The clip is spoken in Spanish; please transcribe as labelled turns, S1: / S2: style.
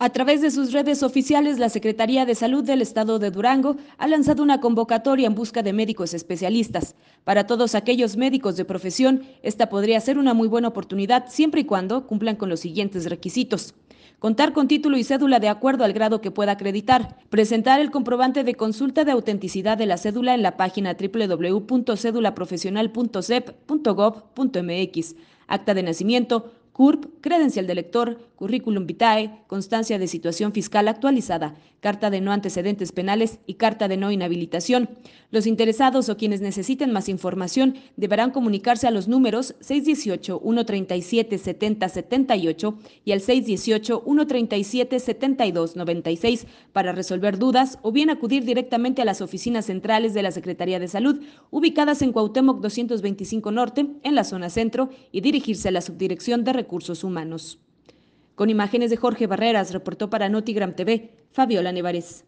S1: A través de sus redes oficiales, la Secretaría de Salud del Estado de Durango ha lanzado una convocatoria en busca de médicos especialistas. Para todos aquellos médicos de profesión, esta podría ser una muy buena oportunidad siempre y cuando cumplan con los siguientes requisitos. Contar con título y cédula de acuerdo al grado que pueda acreditar. Presentar el comprobante de consulta de autenticidad de la cédula en la página www.cédulaprofesional.cep.gov.mx. Acta de nacimiento, CURP, credencial de lector, currículum vitae, constancia de situación fiscal actualizada, carta de no antecedentes penales y carta de no inhabilitación. Los interesados o quienes necesiten más información deberán comunicarse a los números 618-137-7078 y al 618-137-7296 para resolver dudas o bien acudir directamente a las oficinas centrales de la Secretaría de Salud, ubicadas en Cuauhtémoc 225 Norte, en la zona centro, y dirigirse a la Subdirección de Recursos Recursos Humanos. Con imágenes de Jorge Barreras, reportó para Notigram TV, Fabiola Nevarez.